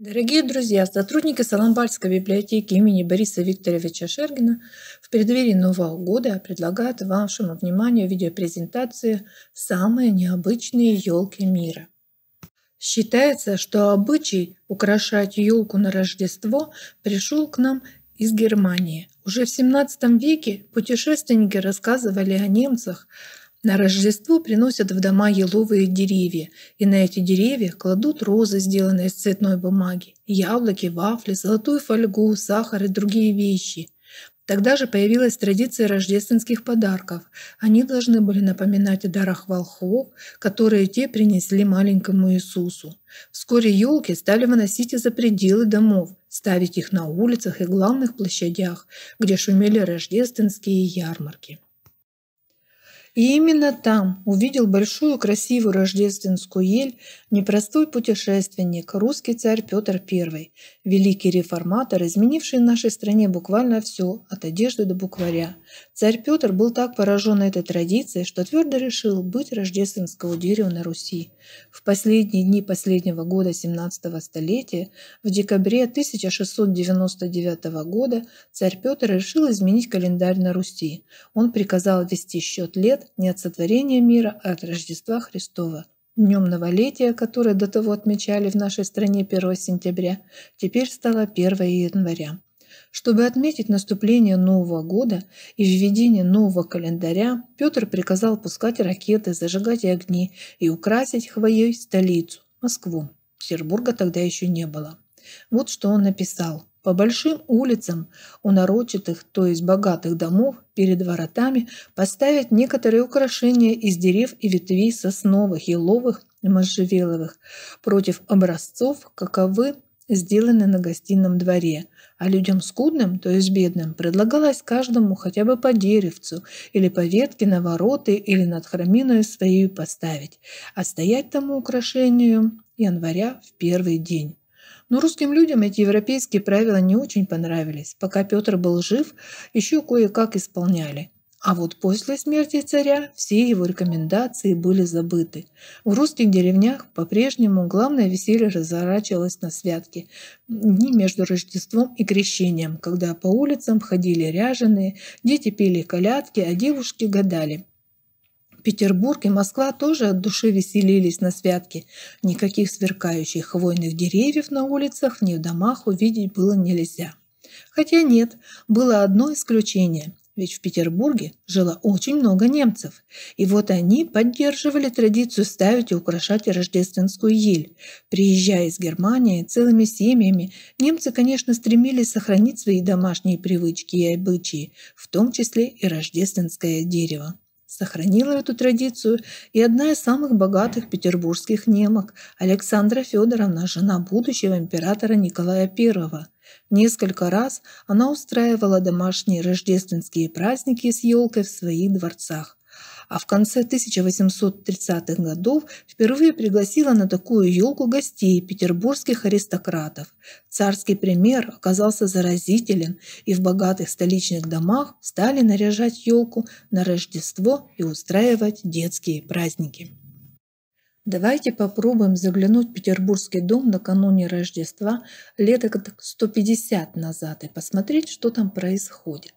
Дорогие друзья, сотрудники Соломбальской библиотеки имени Бориса Викторовича Шергина в преддверии Нового года предлагают вашему вниманию видеопрезентации «Самые необычные елки мира». Считается, что обычай украшать елку на Рождество пришел к нам из Германии. Уже в 17 веке путешественники рассказывали о немцах, на Рождество приносят в дома еловые деревья, и на эти деревья кладут розы, сделанные из цветной бумаги, яблоки, вафли, золотую фольгу, сахар и другие вещи. Тогда же появилась традиция рождественских подарков. Они должны были напоминать о дарах волхвов, которые те принесли маленькому Иисусу. Вскоре елки стали выносить и за пределы домов, ставить их на улицах и главных площадях, где шумели рождественские ярмарки. И именно там увидел большую красивую рождественскую ель непростой путешественник, русский царь Петр I, великий реформатор, изменивший в нашей стране буквально все, от одежды до букваря. Царь Петр был так поражен этой традицией, что твердо решил быть рождественского дерева на Руси. В последние дни последнего года 17 столетия, в декабре 1699 года, царь Петр решил изменить календарь на Руси. Он приказал вести счет лет не от сотворения мира, а от Рождества Христова. Днем новолетия, которое до того отмечали в нашей стране 1 сентября, теперь стало 1 января. Чтобы отметить наступление Нового года и введение нового календаря, Петр приказал пускать ракеты, зажигать огни и украсить хвоей столицу – Москву. Петербурга тогда еще не было. Вот что он написал. По большим улицам у нарочатых, то есть богатых домов, перед воротами поставят некоторые украшения из дерев и ветвей сосновых, еловых и можжевеловых против образцов, каковы сделаны на гостином дворе, а людям скудным, то есть бедным, предлагалось каждому хотя бы по деревцу или по ветке на вороты или над храминой своей поставить, а стоять тому украшению января в первый день. Но русским людям эти европейские правила не очень понравились. Пока Петр был жив, еще кое-как исполняли. А вот после смерти царя все его рекомендации были забыты. В русских деревнях по-прежнему главное веселье разворачивалось на святки, дни между Рождеством и Крещением, когда по улицам ходили ряженые, дети пели колядки, а девушки гадали – Петербург и Москва тоже от души веселились на святке. Никаких сверкающих хвойных деревьев на улицах, ни в домах увидеть было нельзя. Хотя нет, было одно исключение. Ведь в Петербурге жило очень много немцев. И вот они поддерживали традицию ставить и украшать рождественскую ель. Приезжая из Германии целыми семьями, немцы, конечно, стремились сохранить свои домашние привычки и обычаи, в том числе и рождественское дерево сохранила эту традицию и одна из самых богатых петербургских немок Александра Федоровна, жена будущего императора Николая I. Несколько раз она устраивала домашние рождественские праздники с елкой в своих дворцах а в конце 1830-х годов впервые пригласила на такую елку гостей петербургских аристократов. Царский пример оказался заразителен, и в богатых столичных домах стали наряжать елку на Рождество и устраивать детские праздники. Давайте попробуем заглянуть в Петербургский дом накануне Рождества лет 150 назад и посмотреть, что там происходит.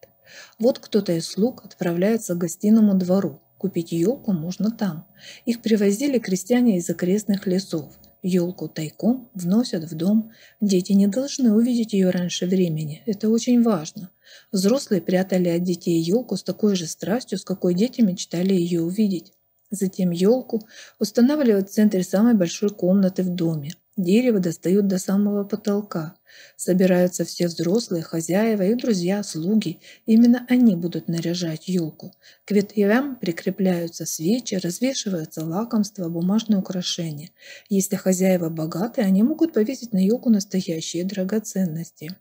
Вот кто-то из слуг отправляется к гостиному двору. Купить елку можно там. Их привозили крестьяне из окрестных лесов. Елку тайком вносят в дом. Дети не должны увидеть ее раньше времени. Это очень важно. Взрослые прятали от детей елку с такой же страстью, с какой дети мечтали ее увидеть. Затем елку устанавливают в центре самой большой комнаты в доме. Дерево достают до самого потолка. Собираются все взрослые, хозяева и друзья, слуги. Именно они будут наряжать елку. К ветвям прикрепляются свечи, развешиваются лакомства, бумажные украшения. Если хозяева богаты, они могут повесить на елку настоящие драгоценности.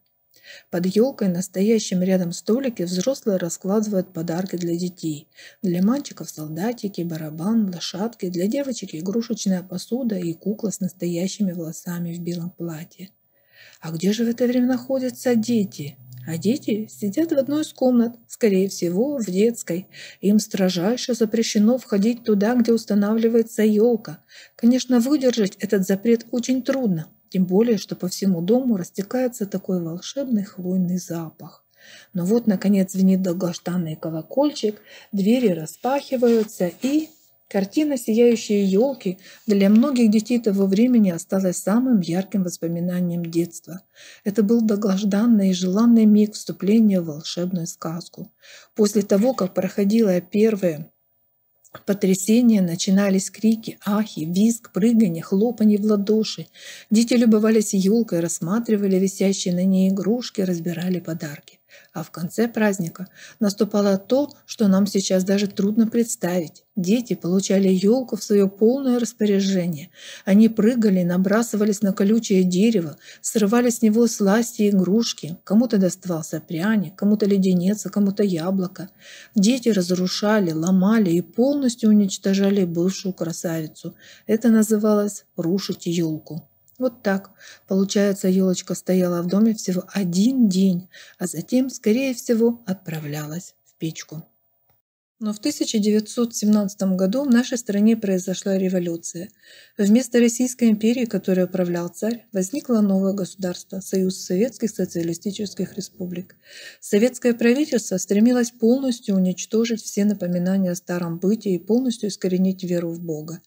Под елкой на стоящем рядом столике взрослые раскладывают подарки для детей. Для мальчиков солдатики, барабан, лошадки, для девочек игрушечная посуда и кукла с настоящими волосами в белом платье. А где же в это время находятся дети? А дети сидят в одной из комнат, скорее всего, в детской. Им строжайше запрещено входить туда, где устанавливается елка. Конечно, выдержать этот запрет очень трудно. Тем более, что по всему дому растекается такой волшебный хвойный запах. Но вот, наконец, звенит долгожданный колокольчик, двери распахиваются и... Картина «Сияющие елки» для многих детей того времени осталась самым ярким воспоминанием детства. Это был долгожданный и желанный миг вступления в волшебную сказку. После того, как проходила первая потрясения начинались крики, ахи, визг, прыгания, хлопанье в ладоши. Дети любовались елкой, рассматривали висящие на ней игрушки, разбирали подарки а в конце праздника наступало то, что нам сейчас даже трудно представить. Дети получали елку в свое полное распоряжение. Они прыгали, набрасывались на колючее дерево, срывали с него сласти и игрушки. Кому-то доставался пряник, кому-то леденец, а кому-то яблоко. Дети разрушали, ломали и полностью уничтожали бывшую красавицу. Это называлось «рушить елку». Вот так. Получается, елочка стояла в доме всего один день, а затем, скорее всего, отправлялась в печку. Но в 1917 году в нашей стране произошла революция. Вместо Российской империи, которой управлял царь, возникло новое государство – Союз Советских Социалистических Республик. Советское правительство стремилось полностью уничтожить все напоминания о старом бытии и полностью искоренить веру в Бога.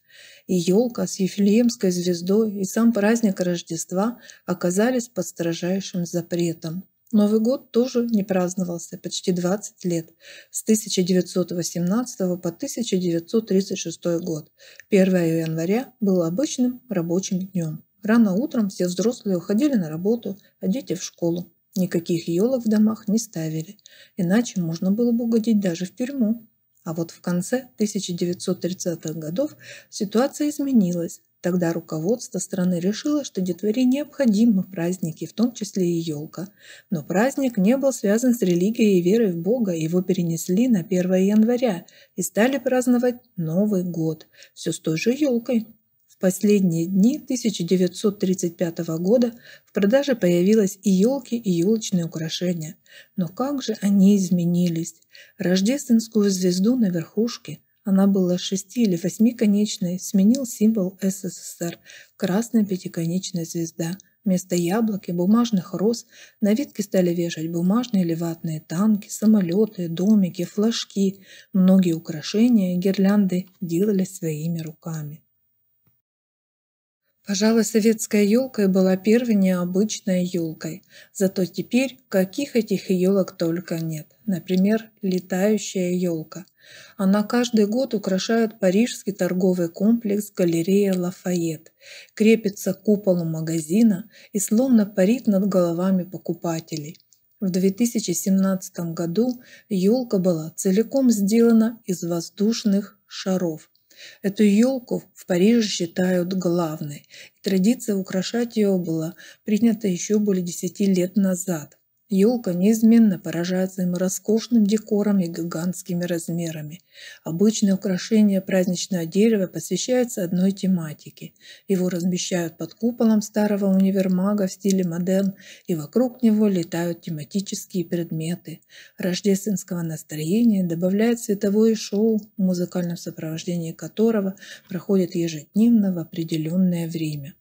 И елка с Ефилеемской звездой, и сам праздник Рождества оказались под строжайшим запретом. Новый год тоже не праздновался почти 20 лет, с 1918 по 1936 год. 1 января был обычным рабочим днем. Рано утром все взрослые уходили на работу, а дети в школу. Никаких елок в домах не ставили, иначе можно было бы угодить даже в тюрьму. А вот в конце 1930-х годов ситуация изменилась. Тогда руководство страны решило, что детворе необходимы праздники, в том числе и елка. Но праздник не был связан с религией и верой в Бога, его перенесли на 1 января и стали праздновать Новый год, все с той же елкой. В последние дни 1935 года в продаже появилась и елки, и елочные украшения. Но как же они изменились? Рождественскую звезду на верхушке она была шести- или восьмиконечной, сменил символ СССР – красная пятиконечная звезда. Вместо яблок и бумажных роз на ветки стали вешать бумажные или ватные танки, самолеты, домики, флажки. Многие украшения и гирлянды делали своими руками. Пожалуй, советская елка и была первой необычной елкой. Зато теперь каких этих елок только нет. Например, летающая елка. Она каждый год украшает парижский торговый комплекс галерея Лафайет, крепится к куполу магазина и словно парит над головами покупателей. В 2017 году елка была целиком сделана из воздушных шаров. Эту елку в Париже считают главной. Традиция украшать ее была принята еще более 10 лет назад – Елка неизменно поражает своим роскошным декором и гигантскими размерами. Обычное украшение праздничного дерева посвящается одной тематике. Его размещают под куполом старого универмага в стиле модерн, и вокруг него летают тематические предметы. Рождественского настроения добавляет световое шоу, в музыкальном сопровождении которого проходит ежедневно в определенное время.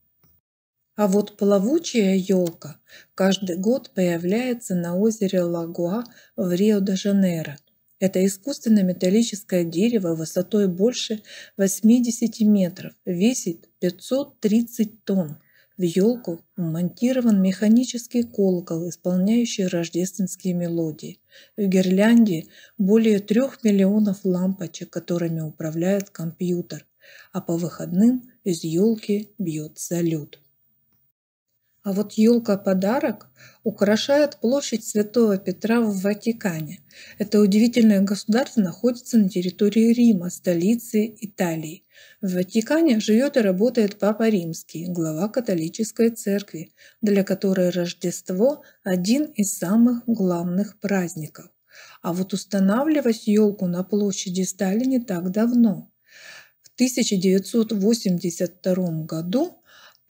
А вот плавучая елка каждый год появляется на озере Лагуа в Рио-де-Жанейро. Это искусственное металлическое дерево высотой больше 80 метров, весит 530 тонн. В елку монтирован механический колокол, исполняющий рождественские мелодии. В Гирлянде более трех миллионов лампочек, которыми управляет компьютер, а по выходным из елки бьет салют. А вот елка-подарок украшает площадь Святого Петра в Ватикане. Это удивительное государство находится на территории Рима, столицы Италии. В Ватикане живет и работает Папа Римский, глава католической церкви, для которой Рождество – один из самых главных праздников. А вот устанавливать елку на площади стали не так давно. В 1982 году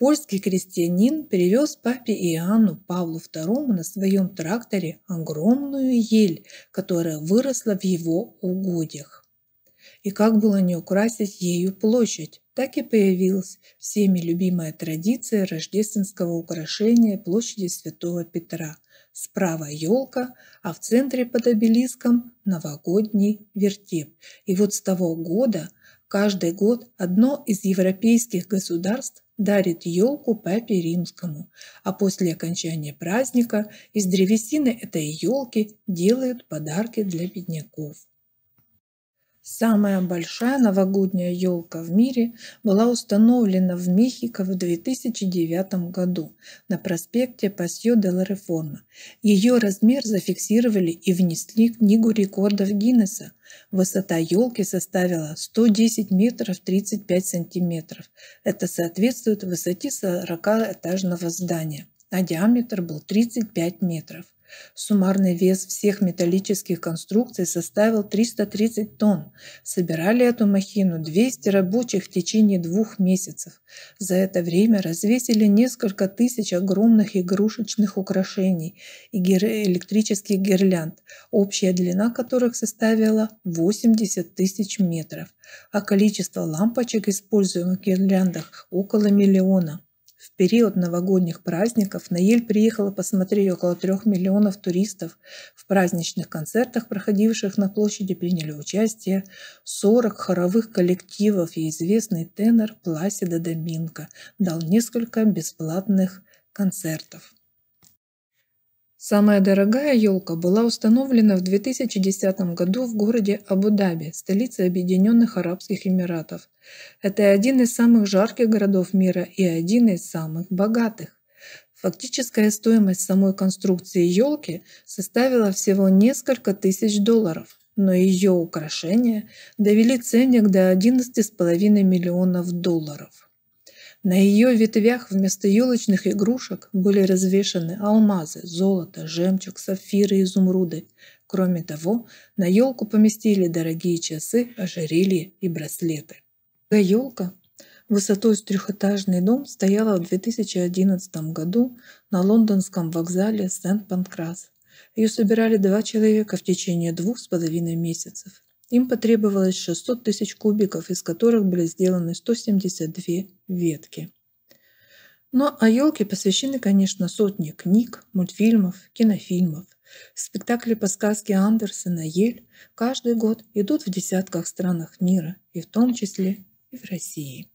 польский крестьянин привез папе Иоанну Павлу II на своем тракторе огромную ель, которая выросла в его угодьях. И как было не украсить ею площадь, так и появилась всеми любимая традиция рождественского украшения площади Святого Петра. Справа елка, а в центре под обелиском новогодний вертеп. И вот с того года – Каждый год одно из европейских государств дарит елку папе римскому, а после окончания праздника из древесины этой елки делают подарки для бедняков. Самая большая новогодняя елка в мире была установлена в Мехико в 2009 году на проспекте Пасьо де ла Реформа. Ее размер зафиксировали и внесли в Книгу рекордов Гиннесса – Высота елки составила 110 метров 35 сантиметров. Это соответствует высоте 40-этажного здания а диаметр был 35 метров. Суммарный вес всех металлических конструкций составил 330 тонн. Собирали эту махину 200 рабочих в течение двух месяцев. За это время развесили несколько тысяч огромных игрушечных украшений и электрических гирлянд, общая длина которых составила 80 тысяч метров, а количество лампочек, используемых в гирляндах, около миллиона. В период новогодних праздников на Ель приехало посмотреть около трех миллионов туристов. В праздничных концертах, проходивших на площади, приняли участие 40 хоровых коллективов и известный тенор Пласида Доминко дал несколько бесплатных концертов. Самая дорогая елка была установлена в 2010 году в городе Абу-Даби, столице Объединенных Арабских Эмиратов. Это один из самых жарких городов мира и один из самых богатых. Фактическая стоимость самой конструкции елки составила всего несколько тысяч долларов, но ее украшения довели ценник до 11,5 миллионов долларов. На ее ветвях вместо елочных игрушек были развешаны алмазы, золото, жемчуг, сапфиры и изумруды. Кроме того, на елку поместили дорогие часы, ожерелья и браслеты. Эта Елка высотой с трехэтажный дом стояла в 2011 году на лондонском вокзале Сент-Панкрас. Ее собирали два человека в течение двух с половиной месяцев. Им потребовалось 600 тысяч кубиков, из которых были сделаны 172 ветки. Но ну, а елки посвящены, конечно, сотни книг, мультфильмов, кинофильмов. Спектакли по сказке Андерсена «Ель» каждый год идут в десятках странах мира, и в том числе и в России.